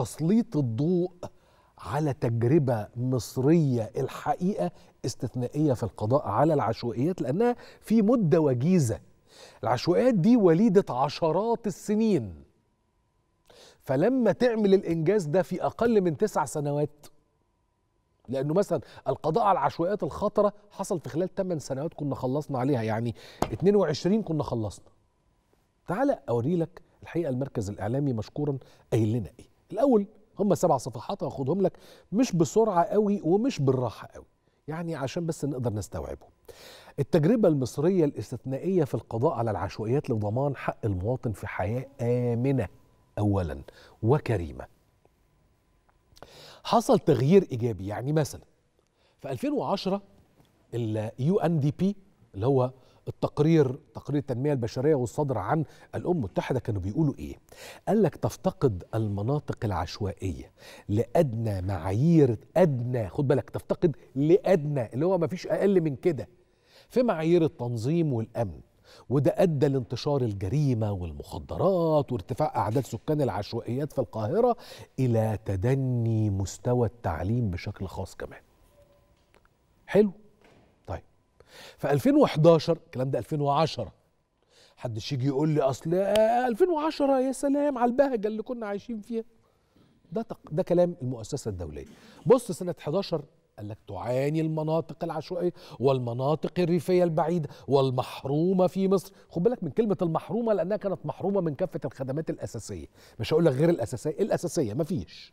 تسليط الضوء على تجربة مصرية الحقيقة استثنائية في القضاء على العشوائيات لأنها في مدة وجيزة العشوائيات دي وليدة عشرات السنين فلما تعمل الإنجاز ده في أقل من تسع سنوات لأنه مثلا القضاء على العشوائيات الخطرة حصل في خلال 8 سنوات كنا خلصنا عليها يعني 22 كنا خلصنا تعال أوري لك الحقيقة المركز الإعلامي مشكورا قايل لنا إيه الاول هم سبع صفحات هاخدهم لك مش بسرعه قوي ومش بالراحه قوي يعني عشان بس نقدر نستوعبه التجربة المصرية الاستثنائية في القضاء على العشوائيات لضمان حق المواطن في حياة آمنة أولا وكريمة حصل تغيير إيجابي يعني مثلا في 2010 اليو ان دي بي اللي هو التقرير تقرير التنميه البشريه والصادر عن الامم المتحده كانوا بيقولوا ايه؟ قال لك تفتقد المناطق العشوائيه لادنى معايير ادنى خد بالك تفتقد لادنى اللي هو ما فيش اقل من كده في معايير التنظيم والامن وده ادى لانتشار الجريمه والمخدرات وارتفاع اعداد سكان العشوائيات في القاهره الى تدني مستوى التعليم بشكل خاص كمان حلو في 2011 الكلام ده 2010 حدش يجي يقول لي اصل 2010 يا سلام على البهجه اللي كنا عايشين فيها ده تق... ده كلام المؤسسه الدوليه بص سنه 11 قال لك تعاني المناطق العشوائيه والمناطق الريفيه البعيده والمحرومه في مصر خد بالك من كلمه المحرومه لانها كانت محرومه من كافه الخدمات الاساسيه مش هقول لك غير الاساسيه الاساسيه مفيش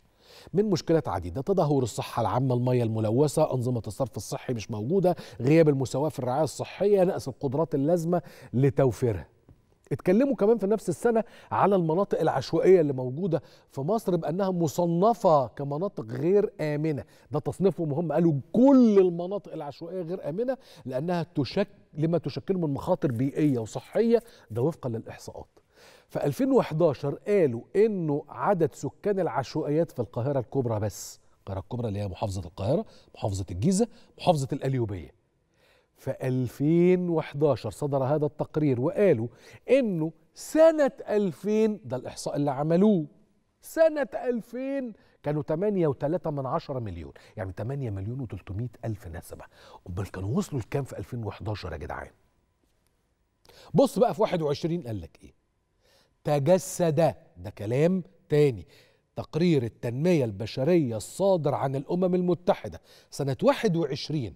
من مشكلات عديده تدهور الصحه العامه الميه الملوثه انظمه الصرف الصحي مش موجوده غياب المساواه في الرعايه الصحيه نقص القدرات اللازمه لتوفيرها اتكلموا كمان في نفس السنة على المناطق العشوائية اللي موجودة في مصر بأنها مصنفة كمناطق غير آمنة ده تصنيفهم هم قالوا كل المناطق العشوائية غير آمنة لأنها تشكل لما تشكله من مخاطر بيئية وصحية ده وفقا للإحصاءات في 2011 قالوا انه عدد سكان العشوائيات في القاهره الكبرى بس القاهره الكبرى اللي هي محافظه القاهره محافظه الجيزه محافظه القليوبيه في 2011 صدر هذا التقرير وقالوا انه سنه 2000 ده الاحصاء اللي عملوه سنه 2000 كانوا 8.3 من 10 مليون يعني 8 مليون و300 الف نسمه امال كانوا وصلوا لكام في 2011 يا جدعان بص بقى في 21 قال لك ايه تجسد ده كلام تاني تقرير التنمية البشرية الصادر عن الأمم المتحدة سنة 21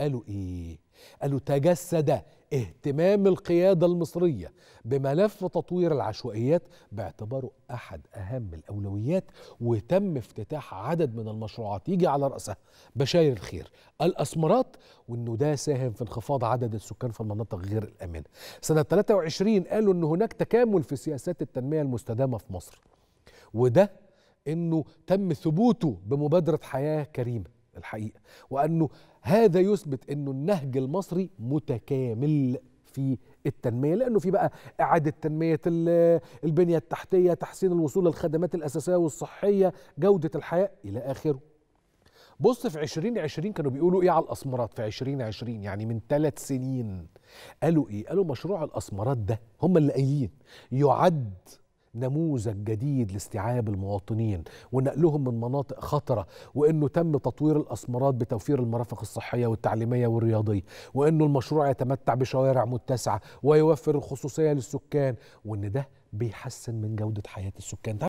قالوا إيه؟ قالوا تجسد اهتمام القيادة المصرية بملف تطوير العشوائيات باعتباره أحد أهم الأولويات وتم افتتاح عدد من المشروعات يجي على رأسها بشاير الخير الأسمرات وأنه ده ساهم في انخفاض عدد السكان في المناطق غير الآمنة سنة 23 قالوا أن هناك تكامل في سياسات التنمية المستدامة في مصر وده أنه تم ثبوته بمبادرة حياة كريمة الحقيقه وانه هذا يثبت انه النهج المصري متكامل في التنمية لأنه في بقى إعادة تنمية البنية التحتية تحسين الوصول للخدمات الأساسية والصحية جودة الحياة إلى آخره بص في 2020 كانوا بيقولوا ايه على الاسمرات في 2020 يعني من ثلاث سنين قالوا ايه قالوا مشروع الاسمرات ده هم اللي قايلين يعد نموذج جديد لاستيعاب المواطنين ونقلهم من مناطق خطرة وأنه تم تطوير الأسمرات بتوفير المرافق الصحية والتعليمية والرياضية وأنه المشروع يتمتع بشوارع متسعة ويوفر الخصوصية للسكان وأن ده بيحسن من جودة حياة السكان